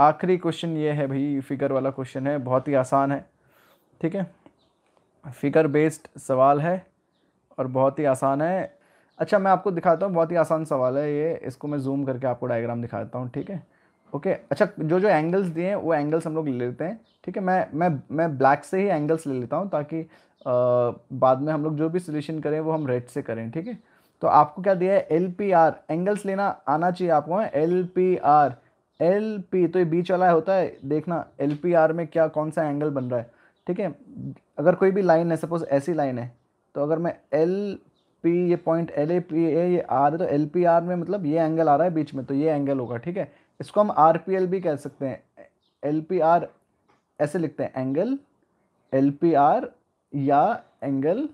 आखिरी क्वेश्चन ये है भाई फिगर वाला क्वेश्चन है बहुत ही आसान है ठीक है फिगर बेस्ड सवाल है और बहुत ही आसान है अच्छा मैं आपको दिखाता हूँ बहुत ही आसान सवाल है ये इसको मैं जूम करके आपको डायग्राम दिखाता हूँ ठीक है ओके अच्छा जो जो एंगल्स दिए हैं वो एंगल्स हम लोग ले लेते हैं ठीक है मैं मैं मैं ब्लैक से ही एंगल्स ले लेता हूँ ताकि आ, बाद में हम लोग जो भी सोल्यूशन करें वो हम रेड से करें ठीक है तो आपको क्या दिया है एल पी आर एंगल्स लेना आना चाहिए आपको L P R L P तो ये बीच वाला होता है देखना एल पी आर में क्या कौन सा एंगल बन रहा है ठीक है अगर कोई भी लाइन है सपोज ऐसी लाइन है तो अगर मैं एल पी ये point L A P A ये आर है तो एल पी आर में मतलब ये एंगल आ रहा है बीच में तो ये एंगल होगा ठीक है इसको हम आर पी एल भी कह सकते हैं एल पी आर ऐसे लिखते हैं एंगल एल पी आर या एंगल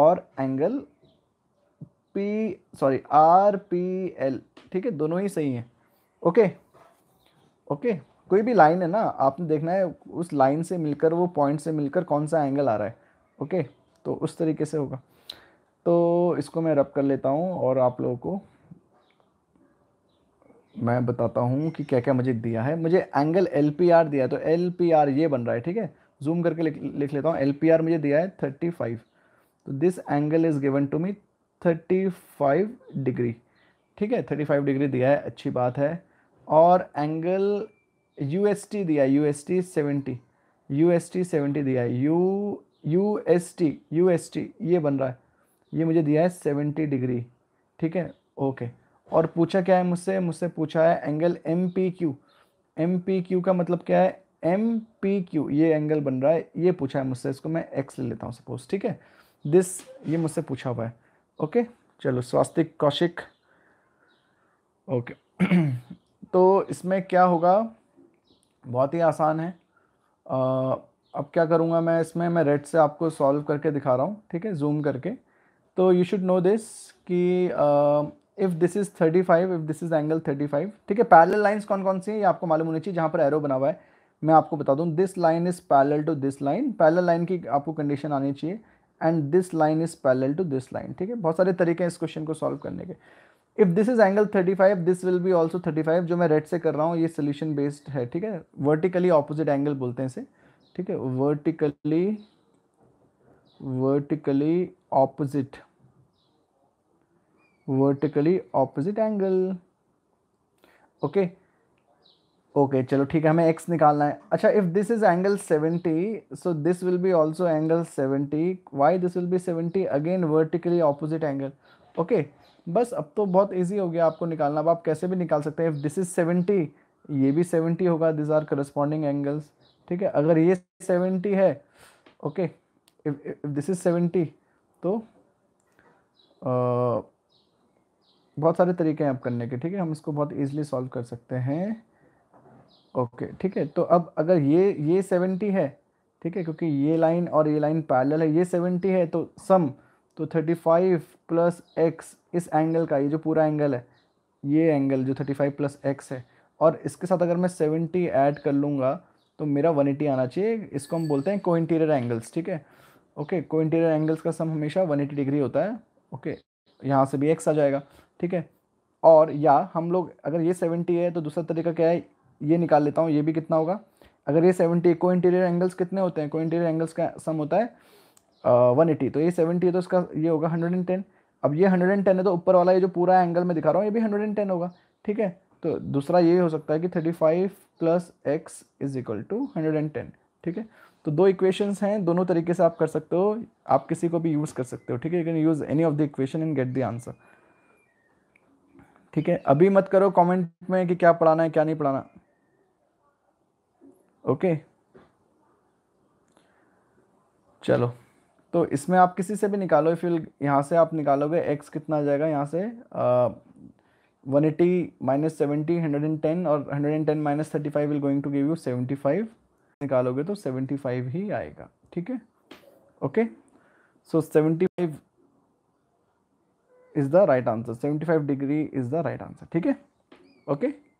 और angle P sorry R P L ठीक है दोनों ही सही हैं ओके ओके कोई भी लाइन है ना आपने देखना है उस लाइन से मिलकर वो पॉइंट से मिलकर कौन सा एंगल आ रहा है ओके तो उस तरीके से होगा तो इसको मैं रब कर लेता हूँ और आप लोगों को मैं बताता हूँ कि क्या क्या मुझे दिया है मुझे एंगल एल पी आर दिया है तो एल पी आर ये बन रहा है ठीक है जूम करके लिख लिख लेता हूँ एल पी आर मुझे दिया है थर्टी फाइव तो this angle is given to me thirty five degree ठीक है थर्टी फाइव डिग्री दिया है अच्छी बात है और एंगल यू एस टी दिया है U S T seventy U S T seventy दिया है U U S T U S T ये बन रहा है ये मुझे दिया है सेवेंटी डिग्री ठीक है ओके और पूछा क्या है मुझसे मुझसे पूछा है angle M P Q M P Q का मतलब क्या है एम पी क्यू ये एंगल बन रहा है ये पूछा है मुझसे इसको मैं एक्स ले लेता हूँ सपोज ठीक है दिस ये मुझसे पूछा हुआ है ओके चलो स्वास्तिक कौशिक ओके तो इसमें क्या होगा बहुत ही आसान है आ, अब क्या करूँगा मैं इसमें मैं रेड से आपको सॉल्व करके दिखा रहा हूँ ठीक है जूम करके तो यू शुड नो दिस कि if this is thirty five if this is angle thirty five ठीक है पैरल लाइन्स कौन कौन सी हैं ये आपको मालूम होनी चाहिए जहाँ पर एरो बना हुआ है मैं आपको बता दूँ this line is parallel to this line parallel line की आपको कंडीशन आनी चाहिए and this line is parallel to this line ठीक है बहुत सारे तरीके हैं इस क्वेश्चन को सॉल्व करने के if this is angle 35 this will be also 35 जो मैं रेड से कर रहा हूँ ये सोल्यूशन बेस्ड है ठीक है वर्टिकली ऑपोजिट एंगल बोलते हैं इसे ठीक है vertically vertically opposite vertically opposite angle okay okay चलो ठीक है हमें एक्स निकालना है अच्छा if this is angle 70 so this will be also angle 70 why this will be 70 again vertically opposite angle okay बस अब तो बहुत ईजी हो गया आपको निकालना अब आप कैसे भी निकाल सकते हैं इफ़ दिस इज़ सेवेंटी ये भी सेवेंटी होगा दिज आर करस्पॉन्डिंग एंगल्स ठीक है अगर ये सेवेंटी है okay if this is seventy तो आ, बहुत सारे तरीके हैं आप करने के ठीक है हम इसको बहुत ईजिली सॉल्व कर सकते हैं ओके ठीक है तो अब अगर ये ये सेवेंटी है ठीक है क्योंकि ये लाइन और ये लाइन पैरेलल है ये सेवेंटी है तो सम तो थर्टी फाइव प्लस एक्स इस एंगल का ये जो पूरा एंगल है ये एंगल जो थर्टी फाइव प्लस एक्स है और इसके साथ अगर मैं सेवेंटी ऐड कर लूँगा तो मेरा वन एटी आना चाहिए इसको हम बोलते हैं को इंटीरियर एंगल्स ठीक है ओके को इंटीरियर एंगल्स का सम हमेशा वन एटी डिग्री होता है ओके यहाँ से भी एक्स आ जाएगा ठीक है और या हम लोग अगर ये सेवेंटी है तो दूसरा तरीका क्या है ये निकाल लेता हूँ ये भी कितना होगा अगर ये सेवेंटी को इंटीरियर एंगल्स कितने होते हैं को इंटीरियर एंगल्स का सम होता है वन एटी तो ये सेवेंटी है तो इसका ये होगा हंड्रेड एंड टेन अब ये 110 है तो ऊपर वाला ये जो पूरा एंगल में दिखा रहा हूँ ये भी 110 होगा ठीक है तो दूसरा ये हो सकता है कि 35 five plus x is equal to hundred ठीक है तो दो इक्वेशंस हैं दोनों तरीके से आप कर सकते हो आप किसी को भी यूज़ कर सकते हो ठीक है you can use any of the equation and get the answer ठीक है अभी मत करो कॉमेंट में कि क्या पढ़ाना है क्या नहीं पढ़ाना ओके okay. चलो तो इसमें आप किसी से भी निकालो फिर यहाँ से आप निकालोगे एक्स कितना आ जाएगा यहाँ से one eighty minus seventy hundred and ten और hundred and ten minus thirty five will going to give you seventy five निकालोगे तो सेवेंटी फाइव ही आएगा ठीक है okay so seventy five is the right answer seventy five degree is the right answer ठीक है okay